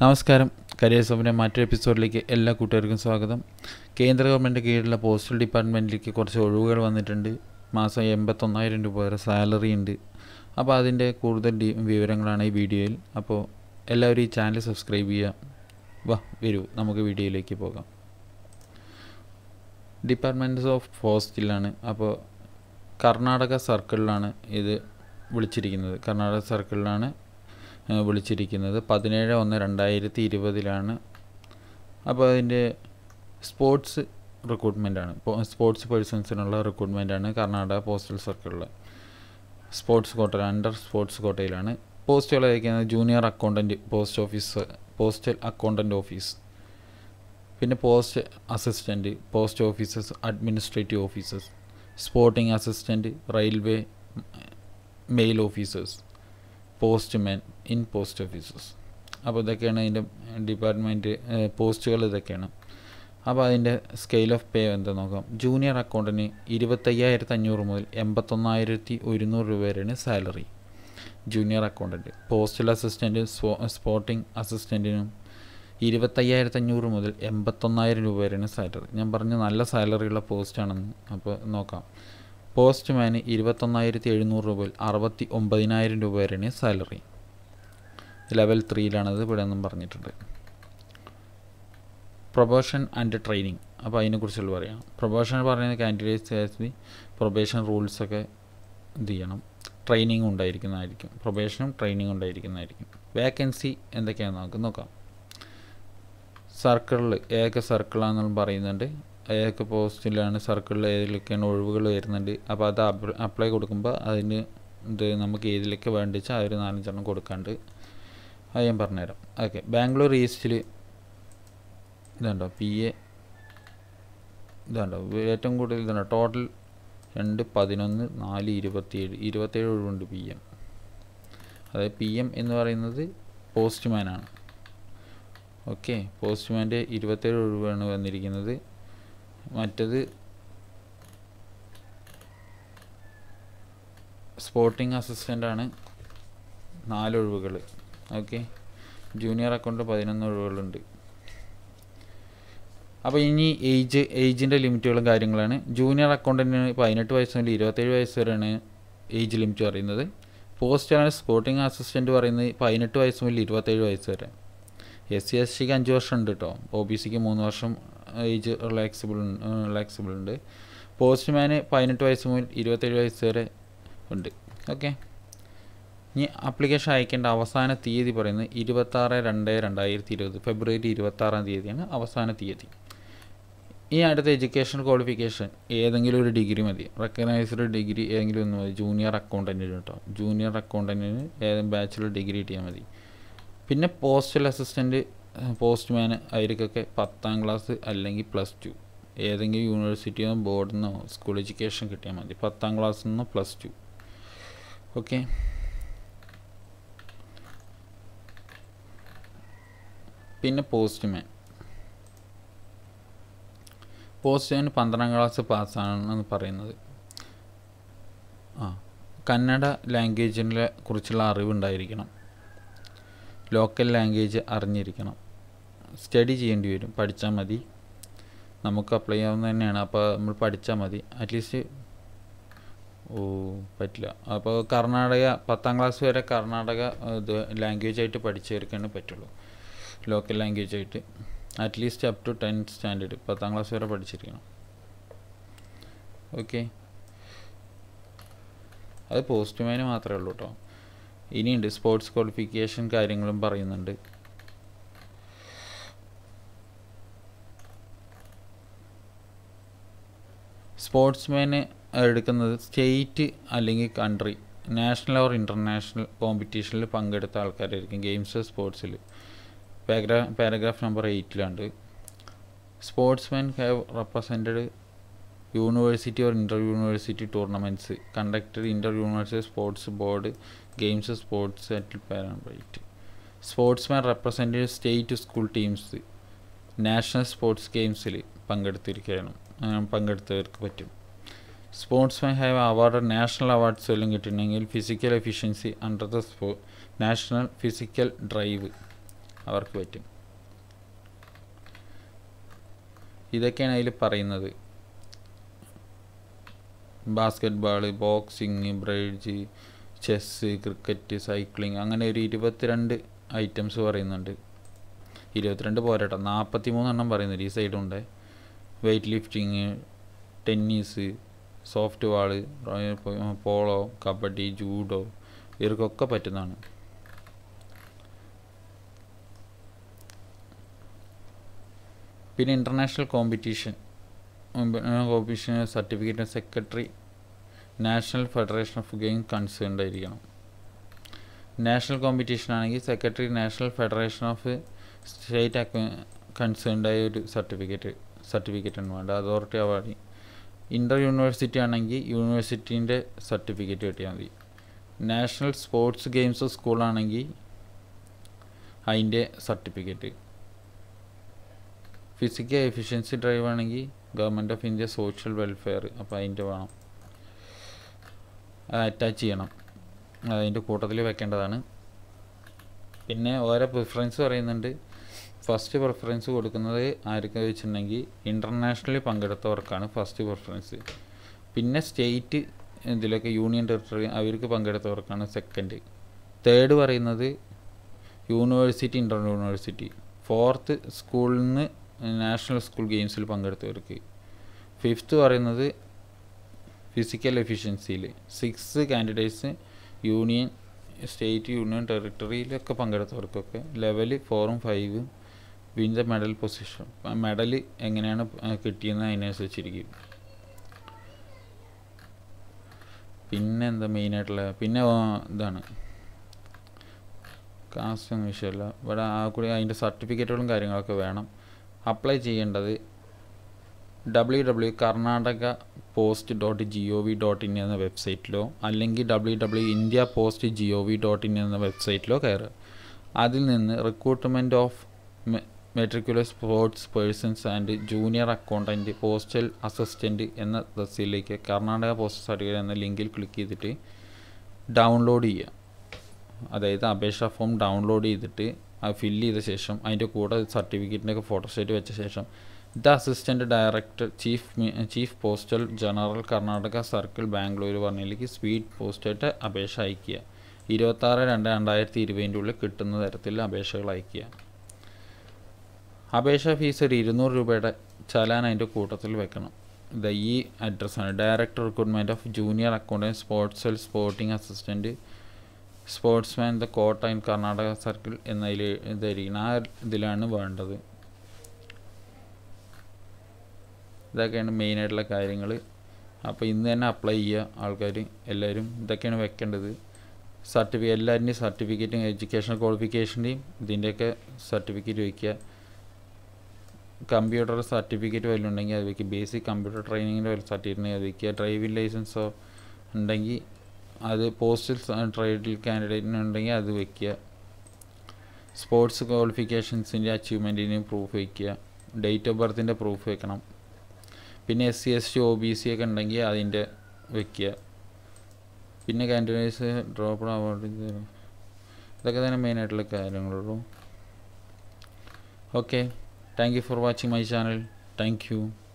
നമസ്കാരം കരിയർ സോപ്പിൻ്റെ മറ്റൊരു എപ്പിസോഡിലേക്ക് എല്ലാ കൂട്ടുകാർക്കും സ്വാഗതം കേന്ദ്ര ഗവൺമെൻറ് കീഴിലുള്ള പോസ്റ്റൽ ഡിപ്പാർട്ട്മെൻറ്റിലേക്ക് കുറച്ച് ഒഴിവുകൾ വന്നിട്ടുണ്ട് മാസം എൺപത്തൊന്നായിരം രൂപ വരെ സാലറി ഉണ്ട് അപ്പോൾ അതിൻ്റെ കൂടുതൽ വിവരങ്ങളാണ് ഈ വീഡിയോയിൽ അപ്പോൾ എല്ലാവരും ഈ ചാനൽ സബ്സ്ക്രൈബ് ചെയ്യുക വാ വരൂ നമുക്ക് വീഡിയോയിലേക്ക് പോകാം ഡിപ്പാർട്ട്മെൻറ്റ്സ് ഓഫ് ഫോസ്റ്റിലാണ് അപ്പോൾ കർണാടക സർക്കിളിലാണ് ഇത് വിളിച്ചിരിക്കുന്നത് കർണാടക സർക്കിളിലാണ് വിളിച്ചിരിക്കുന്നത് പതിനേഴ് ഒന്ന് രണ്ടായിരത്തി ഇരുപതിലാണ് അപ്പോൾ അതിൻ്റെ സ്പോർട്സ് റിക്രൂട്ട്മെൻറ്റാണ് സ്പോർട്സ് പേഴ്സൺസിനുള്ള റിക്രൂട്ട്മെൻറ്റാണ് കർണാടക പോസ്റ്റൽ സർക്കിളിൽ സ്പോർട്സ് കോട്ട അണ്ടർ സ്പോർട്സ് കോട്ടയിലാണ് പോസ്റ്റുകൾ അയക്കുന്നത് junior accountant post office postal accountant office പിന്നെ post assistant post offices administrative offices sporting assistant railway mail officers postman in post offices അപ്പോൾ ഇതൊക്കെയാണ് അതിൻ്റെ ഡിപ്പാർട്ട്മെൻറ്റ് പോസ്റ്റുകൾ ഇതൊക്കെയാണ് അപ്പോൾ അതിൻ്റെ സ്കെയിൽ ഓഫ് പേ എന്താ നോക്കാം ജൂനിയർ അക്കൗണ്ടിന് ഇരുപത്തയ്യായിരത്തി അഞ്ഞൂറ് മുതൽ എൺപത്തൊന്നായിരത്തി ഒരുന്നൂറ് രൂപ വരെയാണ് salary junior accountant postal assistant sporting അസിസ്റ്റൻറ്റിനും ഇരുപത്തയ്യായിരത്തി അഞ്ഞൂറ് മുതൽ എൺപത്തൊന്നായിരം രൂപ വരെയാണ് സാലറി ഞാൻ പറഞ്ഞ നല്ല സാലറിയുള്ള പോസ്റ്റാണെന്ന് അപ്പോൾ നോക്കാം പോസ്റ്റ്മാന് ഇരുപത്തൊന്നായിരത്തി എഴുന്നൂറ് രൂപയിൽ അറുപത്തി ഒമ്പതിനായിരം രൂപ വരെയാണ് സാലറി ലെവൽ ത്രീയിലാണത് ഇവിടെ നിന്നും പറഞ്ഞിട്ടുണ്ട് പ്രൊബോഷൻ ആൻഡ് ട്രെയിനിങ് അപ്പോൾ അതിനെക്കുറിച്ചുള്ള പറയാം പ്രൊബോഷൻ പറയുന്നത് കാൻഡിഡേറ്റ്സ് ആസ് ദി പ്രൊബേഷൻ റൂൾസൊക്കെ ഇത് ചെയ്യണം ട്രെയിനിങ് ഉണ്ടായിരിക്കുന്നതായിരിക്കും പ്രൊബേഷനും ട്രെയിനിങ് ഉണ്ടായിരിക്കുന്നതായിരിക്കും വേക്കൻസി എന്തൊക്കെയാണെന്ന് നമുക്ക് നോക്കാം സർക്കിളിൽ ഏക സർക്കിളാണെന്നും പറയുന്നുണ്ട് ഏതൊക്കെ പോസ്റ്റിലാണ് സർക്കിളിൽ ഏതിലൊക്കെയാണ് ഒഴിവുകൾ വരുന്നുണ്ട് അപ്പോൾ അത് അപ്ലൈ കൊടുക്കുമ്പോൾ അതിന് ഇത് നമുക്ക് ഏതിലൊക്കെ വേണ്ടി വെച്ചാൽ അതൊരു നാലഞ്ചെണ്ണം കൊടുക്കാണ്ട് അത് ഞാൻ പറഞ്ഞുതരാം ഓക്കെ ബാംഗ്ലൂർ ഈസ്റ്റിൽ ഇതുണ്ടോ പി എ ഇതുണ്ടോ ഏറ്റവും കൂടുതൽ ഇതുണ്ടോ ടോട്ടൽ രണ്ട് പതിനൊന്ന് നാല് ഇരുപത്തിയേഴ് ഇരുപത്തേഴ് ഒഴിവുണ്ട് പി എം അതായത് പി എം എന്ന് പറയുന്നത് പോസ്റ്റ്മാനാണ് ഓക്കെ പോസ്റ്റ്മാൻ്റെ ഇരുപത്തേഴ് ഒഴിവാണ് വന്നിരിക്കുന്നത് മറ്റത് സ്പോർട്ടിംഗ് അസിസ്റ്റൻ്റാണ് നാല് ഒഴിവുകൾ ഓക്കെ ജൂനിയർ അക്കൗണ്ടിൽ പതിനൊന്ന് ഒഴിവുകളുണ്ട് അപ്പോൾ ഇനി ഏജ് ഏജിൻ്റെ ലിമിറ്റുകളും കാര്യങ്ങളാണ് ജൂനിയർ അക്കൗണ്ടിന് പതിനെട്ട് വയസ്സ് മുതൽ ഇരുപത്തേഴ് വയസ്സ് വരെയാണ് ഏജ് ലിമിറ്റ് പറയുന്നത് പോസ്റ്റ് ആണ് സ്പോർട്ടിംഗ് അസിസ്റ്റൻറ്റ് പറയുന്നത് പതിനെട്ട് വയസ്സ് മുതൽ ഇരുപത്തേഴ് വയസ്സ് വരെ എസ് സി എസ് സിക്ക് അഞ്ച് വർഷം ഉണ്ട് കേട്ടോ ഒ ബി സിക്ക് മൂന്ന് വർഷം ഏജ് റിലാക്സിബിൾ റിലാക്സിബിൾ ഉണ്ട് പോസ്റ്റ്മാന് പതിനെട്ട് വയസ്സ് മുതൽ ഇരുപത്തേഴ് വയസ്സ് വരെ ഉണ്ട് ഓക്കെ ഇനി ആപ്ലിക്കേഷൻ അയക്കേണ്ട അവസാന തീയതി പറയുന്നത് ഇരുപത്താറ് രണ്ട് രണ്ടായിരത്തി ഇരുപത് ഫെബ്രുവരി ഇരുപത്താറാം തീയതിയാണ് അവസാന തീയതി ഈ അടുത്ത എഡ്യൂക്കേഷൻ ക്വാളിഫിക്കേഷൻ ഏതെങ്കിലും ഒരു ഡിഗ്രി മതി റെക്കഗ്നൈസ്ഡ് ഡിഗ്രി ഏതെങ്കിലും ഒന്ന് മതി ജൂനിയർ അക്കൗണ്ടൻറ്റിന് കേട്ടോ ജൂനിയർ അക്കൗണ്ടൻറ്റിന് ഏതെങ്കിലും ബാച്ചിലർ ഡിഗ്രി കിട്ടിയാൽ മതി പിന്നെ പോസ്റ്റൽ അസിസ്റ്റൻറ്റ് പോസ്റ്റ്മാന് അവർക്കൊക്കെ പത്താം ക്ലാസ് അല്ലെങ്കിൽ പ്ലസ് ടു ഏതെങ്കിലും യൂണിവേഴ്സിറ്റിയോ ബോർഡിൽ നിന്നോ സ്കൂൾ എഡ്യൂക്കേഷൻ കിട്ടിയാൽ മതി പത്താം ക്ലാസ് നിന്നോ പ്ലസ് ടു ഓക്കെ പിന്നെ പോസ്റ്റ്മാൻ പോസ്റ്റ്മാൻ പന്ത്രണ്ടാം ക്ലാസ് പാസ്സാണെന്ന് പറയുന്നത് ആ കന്നഡ ലാംഗ്വേജിനെ കുറിച്ചുള്ള അറിവുണ്ടായിരിക്കണം ലോക്കൽ ലാംഗ്വേജ് അറിഞ്ഞിരിക്കണം സ്റ്റഡി ചെയ്യേണ്ടി വരും പഠിച്ചാൽ മതി നമുക്ക് അപ്ലൈ ചെയ്യാവുന്ന തന്നെയാണ് അപ്പോൾ നമ്മൾ പഠിച്ചാൽ മതി അറ്റ്ലീസ്റ്റ് ഓ പറ്റില്ല അപ്പോൾ കർണാടക പത്താം ക്ലാസ് വരെ കർണാടക ഇത് ലാംഗ്വേജ് ആയിട്ട് പഠിച്ചു തീർക്കാനേ പറ്റുള്ളൂ ലോക്കൽ ലാംഗ്വേജ് ആയിട്ട് at least up to tenth standard പത്താം ക്ലാസ് വരെ പഠിച്ചിരിക്കണം ഓക്കെ അത് പോസ്റ്റ്മാന് മാത്രമേ ഉള്ളൂ കേട്ടോ ഇനിയുണ്ട് സ്പോർട്സ് ക്വാളിഫിക്കേഷൻ കാര്യങ്ങളും പറയുന്നുണ്ട് സ്പോർട്സ്മാന് എടുക്കുന്നത് സ്റ്റേറ്റ് അല്ലെങ്കിൽ കൺട്രി നാഷണൽ ഓർ ഇൻ്റർനാഷണൽ കോമ്പറ്റീഷനിൽ പങ്കെടുത്ത ആൾക്കാരായിരിക്കും ഗെയിംസ് സ്പോർട്സിൽ പാരഗ്രാ പാരഗ്രാഫ് നമ്പർ എയ്റ്റിലുണ്ട് sportsman have represented university or inter university tournaments conducted inter university sports board games sports at പാരംബ്രൈറ്റ് sportsman representative state school teams national sports ഗെയിംസിൽ പങ്കെടുത്തിരിക്കുകയാണ് പങ്കെടുത്തവർക്ക് പറ്റും sportsman have award national awards വല്ലതും കിട്ടിയിട്ടുണ്ടെങ്കിൽ ഫിസിക്കൽ എഫിഷ്യൻസി അണ്ടർ ദ സ്പോ national physical drive അവർക്ക് പറ്റും ഇതൊക്കെയാണ് അതിൽ പറയുന്നത് basketball boxing bridge chess cricket cycling അങ്ങനെ ഒരു ഇരുപത്തിരണ്ട് ഐറ്റംസ് പറയുന്നുണ്ട് ഇരുപത്തിരണ്ട് പോരാട്ടം നാൽപ്പത്തി മൂന്നെണ്ണം പറയുന്നുണ്ട് ഈ സൈഡുണ്ടേ weightlifting tennis softball polo kabaddi judo ഇവർക്കൊക്കെ പറ്റുന്നതാണ് പിന്നെ international competition competition certificate secretary national federation of game concerned ആയിരിക്കണം നാഷണൽ കോമ്പറ്റീഷൻ ആണെങ്കിൽ secretary national federation of state കൺസേൺഡായ ഒരു സർട്ടിഫിക്കറ്റ് സർട്ടിഫിക്കറ്റ് ആണ് വേണ്ടത് അതോറിറ്റി അവാർഡ് ഇൻ്റർ യൂണിവേഴ്സിറ്റി ആണെങ്കിൽ യൂണിവേഴ്സിറ്റീൻ്റെ സർട്ടിഫിക്കറ്റ് കിട്ടിയാൽ മതി നാഷണൽ സ്പോർട്സ് ഗെയിംസ് സ്കൂളാണെങ്കിൽ അതിൻ്റെ സർട്ടിഫിക്കറ്റ് ഫിസിക്കൽ എഫിഷ്യൻസി ഡ്രൈവ് ആണെങ്കിൽ government of India social welfare അപ്പോൾ അതിൻ്റെ വേണം അത് അറ്റാച്ച് ചെയ്യണം അതിൻ്റെ കൂട്ടത്തിൽ വെക്കേണ്ടതാണ് പിന്നെ ഓരോ പ്രിഫറൻസ് പറയുന്നുണ്ട് ഫസ്റ്റ് പ്രിഫറൻസ് കൊടുക്കുന്നത് ആർക്കെന്ന് വെച്ചിട്ടുണ്ടെങ്കിൽ ഇൻ്റർനാഷണലി പങ്കെടുത്തവർക്കാണ് ഫസ്റ്റ് പ്രിഫറൻസ് പിന്നെ സ്റ്റേറ്റ് ഇതിലൊക്കെ യൂണിയൻ ടെറിട്ടറി അവർക്ക് പങ്കെടുത്തവർക്കാണ് സെക്കൻഡ് തേർഡ് പറയുന്നത് യൂണിവേഴ്സിറ്റി ഇൻ്റർ യൂണിവേഴ്സിറ്റി ഫോർത്ത് സ്കൂളിൽ നിന്ന് നാഷണൽ സ്കൂൾ ഗെയിംസിൽ പങ്കെടുത്തവർക്ക് ഫിഫ്ത്ത് പറയുന്നത് ഫിസിക്കൽ എഫിഷ്യൻസിയിൽ six candidates union state union ടെറിട്ടറിയിലൊക്കെ പങ്കെടുത്തവർക്കൊക്കെ ലെവൽ ഫോറും ഫൈവും ദ മെഡൽ പൊസിഷൻ മെഡൽ എങ്ങനെയാണ് കിട്ടിയെന്ന് അതിനനുസരിച്ചിരിക്കും പിന്നെ എന്താ മെയിനായിട്ടുള്ള പിന്നെ ഇതാണ് കാസ്റ്റ് ഒന്നും വിഷയമല്ല ഇവിടെ ആ കൂടി അതിൻ്റെ സർട്ടിഫിക്കറ്റുകളും കാര്യങ്ങളൊക്കെ വേണം അപ്ലൈ ചെയ്യേണ്ടത് W W Karnataka post dot G O V dot in എന്ന വെബ്സൈറ്റിലോ അല്ലെങ്കിൽ W W India post G O V dot in എന്ന വെബ്സൈറ്റിലോ കയറുക അതിൽ നിന്ന് recruitment of matricular sports persons and junior accountant postal assistant എന്ന തസ്സിലേക്ക് കർണാടക പോസ്റ്റൽ സർട്ടിഫിക്കറ്റ് എന്ന ലിങ്കിൽ ക്ലിക്ക് ചെയ്തിട്ട് ഡൗൺലോഡ് ചെയ്യുക അതായത് അപേക്ഷാ ഫോം ഡൗൺലോഡ് ചെയ്തിട്ട് അത് ഫില്ല് ചെയ്ത ശേഷം അതിൻ്റെ കൂടെ സർട്ടിഫിക്കറ്റിൻ്റെയൊക്കെ ഫോട്ടോസ്റ്റേറ്റ് വെച്ച ശേഷം the assistant director chief chief postal general Karnataka circle Bangalore പറഞ്ഞതിലേക്ക് സ്പീഡ് പോസ്റ്റായിട്ട് അപേക്ഷ അയക്കുക ഇരുപത്താറ് രണ്ട് രണ്ടായിരത്തി ഇരുപതിൻ്റെ ഉള്ളിൽ കിട്ടുന്ന തരത്തിൽ അപേക്ഷകൾ അയക്കുക അപേക്ഷ ഫീസ് ഒരു ഇരുന്നൂറ് രൂപയുടെ ചലാൻ അതിൻ്റെ കൂട്ടത്തിൽ വെക്കണം ഇത് ഈ അഡ്രസ്സാണ് director recruitment of junior accountant sports cell sporting assistant sportsman the quota in Karnataka circle എന്നതിൽ ഇതായിരിക്കണം ആ ഇതിലാണ് വേണ്ടത് ഇതൊക്കെയാണ് മെയിനായിട്ടുള്ള കാര്യങ്ങൾ അപ്പോൾ ഇന്ന് തന്നെ അപ്ലൈ ചെയ്യുക ആൾക്കാർ എല്ലാവരും ഇതൊക്കെയാണ് വെക്കേണ്ടത് സർട്ടിഫിക്കറ്റ് എല്ലാവരുടെയും സർട്ടിഫിക്കറ്റും എഡ്യൂക്കേഷൻ ക്വാളിഫിക്കേഷൻ്റെയും ഇതിൻ്റെയൊക്കെ സർട്ടിഫിക്കറ്റ് വയ്ക്കുക കമ്പ്യൂട്ടർ സർട്ടിഫിക്കറ്റ് വല്ലതും ഉണ്ടെങ്കിൽ അത് വയ്ക്കുക ബേസിക് കമ്പ്യൂട്ടർ ട്രെയിനിങ്ങിൻ്റെ വല്ല സർട്ടിഫിക്കറ്റ് അത് വയ്ക്കുക ഡ്രൈവിംഗ് ലൈസൻസോ ഉണ്ടെങ്കിൽ അത് പോസ്റ്റൽ ട്രേഡിൽ ഉണ്ടെങ്കിൽ അത് വയ്ക്കുക സ്പോർട്സ് ക്വാളിഫിക്കേഷൻസിൻ്റെ അച്ചീവ്മെൻറ്റിന് പ്രൂഫ് വയ്ക്കുക ഡേറ്റ് ഓഫ് ബർത്തിൻ്റെ പ്രൂഫ് വെക്കണം പിന്നെ S C S T O B C ഒക്കെ ഉണ്ടെങ്കിൽ അതിൻ്റെ വയ്ക്കുക പിന്നെ കാൻഡിഡേറ്റ്സ് ഡ്രോപ്പ് അവാർഡ് ഇതൊക്കെ തന്നെ മെയിനായിട്ടുള്ള കാര്യങ്ങളുള്ളൂ okay Thank you for watching my channel. Thank you.